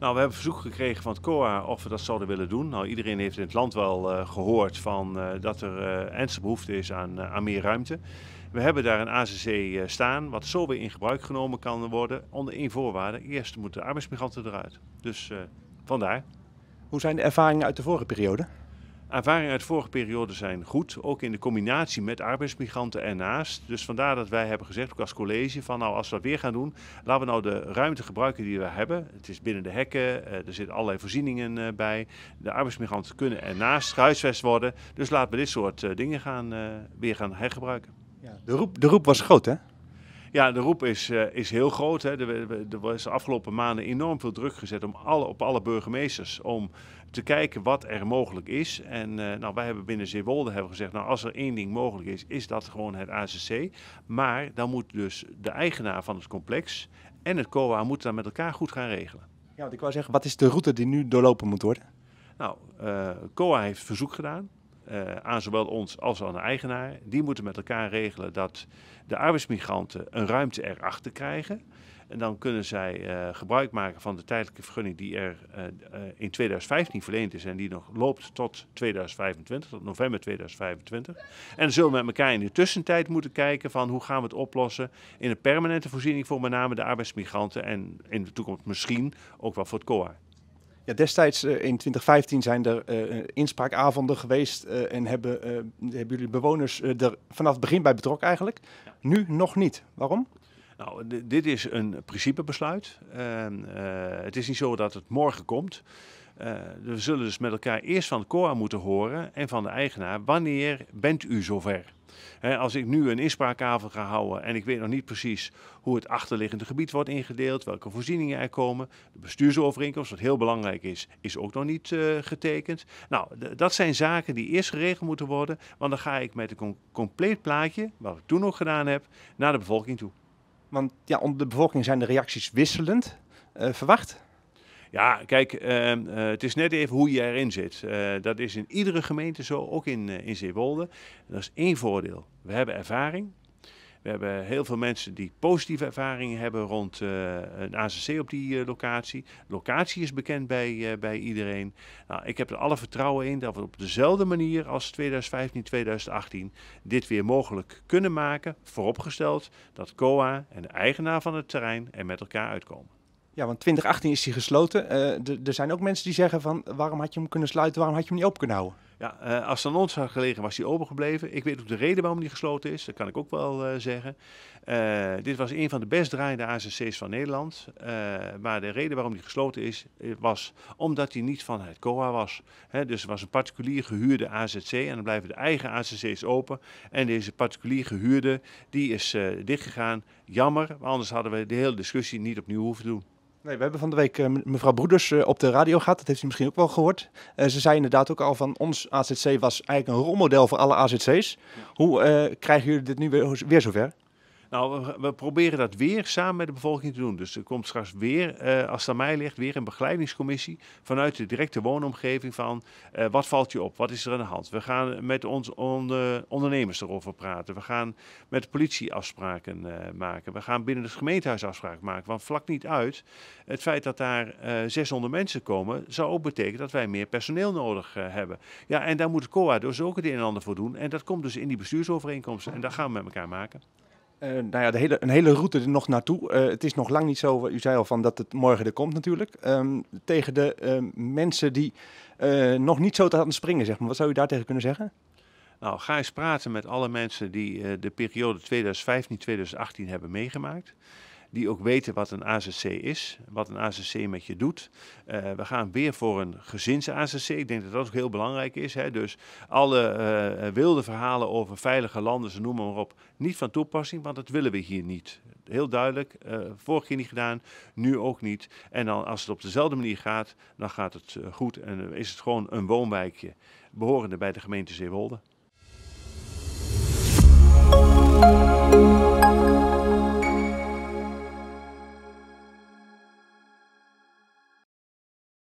Nou, we hebben verzoek gekregen van het COA of we dat zouden willen doen. Nou, iedereen heeft in het land wel eh, gehoord van, eh, dat er uh, behoefte is aan, aan, meer ruimte. We hebben daar een ACC staan, wat zo weer in gebruik genomen kan worden. Onder één voorwaarde, eerst moeten de arbeidsmigranten eruit. Dus vandaar. Hoe zijn de ervaringen uit de vorige periode? Ervaringen uit vorige periode zijn goed, ook in de combinatie met arbeidsmigranten ernaast. Dus vandaar dat wij hebben gezegd, ook als college, van nou als we dat weer gaan doen, laten we nou de ruimte gebruiken die we hebben. Het is binnen de hekken, eh, er zitten allerlei voorzieningen eh, bij. De arbeidsmigranten kunnen ernaast gehuisvest worden. Dus laten we dit soort eh, dingen gaan, weer gaan hergebruiken. Ja, de, roep, de roep was groot hè? Ja, de roep is, eh, is heel groot. Hè. Er, er, was de afgelopen maanden enorm veel druk gezet om alle, op alle burgemeesters om te kijken wat er mogelijk is. En eh, nou, wij hebben binnen Zeewolde hebben gezegd, nou, als er één ding mogelijk is, is dat gewoon het ACC. Maar dan moet dus de eigenaar van het complex en het COA moeten dan met elkaar goed gaan regelen. Ja, want ik wou zeggen, wat is de route die nu doorlopen moet worden? Nou, uh, COA heeft verzoek gedaan. Eh, aan zowel ons als aan de eigenaar. Die moeten met elkaar regelen dat de arbeidsmigranten een ruimte erachter krijgen. En dan kunnen zij eh, gebruik maken van de tijdelijke vergunning die er eh, in 2015 verleend is en die nog loopt tot 2025, tot november 2025. En zullen we met elkaar in de tussentijd moeten kijken van hoe gaan we het oplossen in een permanente voorziening voor met name de arbeidsmigranten en in de toekomst misschien ook wel voor het COA. Ja, destijds eh, in 2015 zijn er uh, inspraakavonden geweest en hebben, hebben jullie bewoners er vanaf het begin bij betrokken eigenlijk. Nu nog niet. Waarom? Nou, dit is een principebesluit. het is niet zo dat het morgen komt. we zullen dus met elkaar eerst van het COA moeten horen en van de eigenaar. Wanneer bent u zover? als ik nu een inspraakavond ga houden en ik weet nog niet precies hoe het achterliggende gebied wordt ingedeeld, welke voorzieningen er komen, de bestuursovereenkomst, wat heel belangrijk is, is ook nog niet eh, getekend. Nou, dat zijn zaken die eerst geregeld moeten worden, want dan ga ik met een compleet plaatje, wat ik toen nog gedaan heb, naar de bevolking toe. Want ja, onder de bevolking zijn de reacties wisselend. Eh, verwacht? Ja, kijk, ehm, eh, het is net even hoe je erin zit. Eh, dat is in iedere gemeente zo, ook in, eh, in Zeewolde. Dat is één voordeel. We hebben ervaring. We hebben heel veel mensen die positieve ervaringen hebben rond uh, een ACC op die locatie. De locatie is bekend bij, bij iedereen. Nou, ik heb er alle vertrouwen in dat we op dezelfde manier als 2015, 2018 dit weer mogelijk kunnen maken. Vooropgesteld dat COA en de eigenaar van het terrein er met elkaar uitkomen. Ja, want 2018 is hij gesloten. Eh, er zijn ook mensen die zeggen van waarom had je hem kunnen sluiten, waarom had je hem niet open kunnen houden? Ja, eh, als het aan ons had gelegen was hij open gebleven. Ik weet ook de reden waarom die gesloten is, dat kan ik ook wel eh, zeggen. dit was een van de best draaiende AZCs van Nederland. maar de reden waarom die gesloten is, was omdat hij niet van het COA was. dus het was een particulier gehuurde AZC en dan blijven de eigen ACC's open. En deze particulier gehuurde, die is dichtgegaan. Jammer, want anders hadden we de hele discussie niet opnieuw hoeven doen. Nee, we hebben van de week eh, mevrouw Broeders eh, op de radio gehad. Dat heeft u misschien ook wel gehoord. Eh, ze zei inderdaad ook al van ons AZC was eigenlijk een rolmodel voor alle AZC's. Hoe krijgen jullie dit nu weer, weer zover? Nou, we, proberen dat weer samen met de bevolking te doen. Dus er komt straks weer, eh, als het aan mij ligt, weer een begeleidingscommissie vanuit de directe woonomgeving van eh, wat valt je op, wat is er aan de hand. We gaan met onze ondernemers erover praten. We gaan met de politie afspraken eh, maken. We gaan binnen het gemeentehuis afspraken maken. Want vlak niet uit, het feit dat daar 600 mensen komen, zou ook betekenen dat wij meer personeel nodig hebben. Ja, en daar moet de COA dus ook het een en ander voor doen. En dat komt dus in die bestuursovereenkomsten. En dat gaan we met elkaar maken. Eh, nou ja, de hele, een hele route er nog naartoe. Eh, het is nog lang niet zo, u zei al, van dat het morgen er komt natuurlijk. Ehm, tegen de ehm, mensen die eh, nog niet zo te aan springen, zeg maar. Wat zou u daar tegen kunnen zeggen? Nou, ga eens praten met alle mensen die de periode 2015-2018 hebben meegemaakt die ook weten wat een AZC is, wat een AZC met je doet. Eh, we gaan weer voor een gezins-AZC. Ik denk dat dat ook heel belangrijk is. Hè. Dus alle eh, wilde verhalen over veilige landen, ze noemen maar op, niet van toepassing, want dat willen we hier niet. Heel duidelijk, eh, vorig jaar niet gedaan, nu ook niet. En dan als het op dezelfde manier gaat, dan gaat het goed en is het gewoon een woonwijkje behorende bij de gemeente Zeewolde.